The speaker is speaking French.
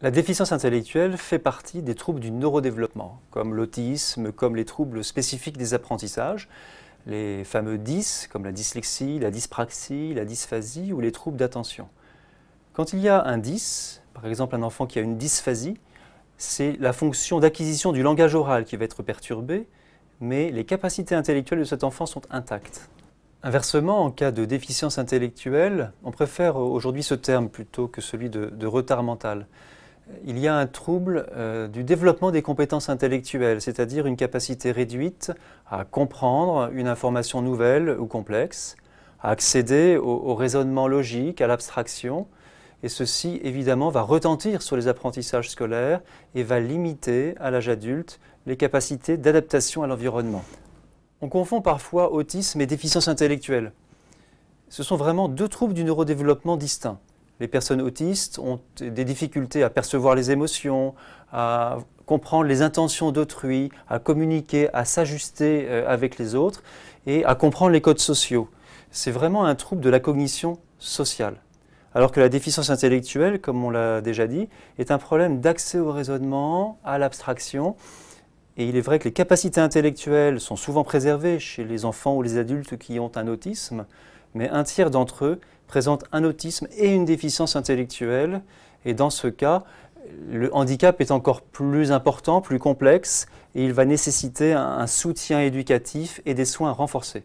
La déficience intellectuelle fait partie des troubles du neurodéveloppement, comme l'autisme, comme les troubles spécifiques des apprentissages, les fameux dys, comme la dyslexie, la dyspraxie, la dysphasie ou les troubles d'attention. Quand il y a un dys, par exemple un enfant qui a une dysphasie, c'est la fonction d'acquisition du langage oral qui va être perturbée, mais les capacités intellectuelles de cet enfant sont intactes. Inversement, en cas de déficience intellectuelle, on préfère aujourd'hui ce terme plutôt que celui de retard mental il y a un trouble euh, du développement des compétences intellectuelles, c'est-à-dire une capacité réduite à comprendre une information nouvelle ou complexe, à accéder au raisonnement logique, à l'abstraction, et ceci évidemment va retentir sur les apprentissages scolaires et va limiter à l'âge adulte les capacités d'adaptation à l'environnement. On confond parfois autisme et déficience intellectuelle. Ce sont vraiment deux troubles du neurodéveloppement distincts les personnes autistes ont des difficultés à percevoir les émotions, à comprendre les intentions d'autrui, à communiquer, à s'ajuster euh, avec les autres et à comprendre les codes sociaux. C'est vraiment un trouble de la cognition sociale. Alors que la déficience intellectuelle, comme on l'a déjà dit, est un problème d'accès au raisonnement, à l'abstraction. Et il est vrai que les capacités intellectuelles sont souvent préservées chez les enfants ou les adultes qui ont un autisme, mais un tiers d'entre eux présentent un autisme et une déficience intellectuelle. Et dans ce cas, le handicap est encore plus important, plus complexe, et il va nécessiter un, un soutien éducatif et des soins renforcés.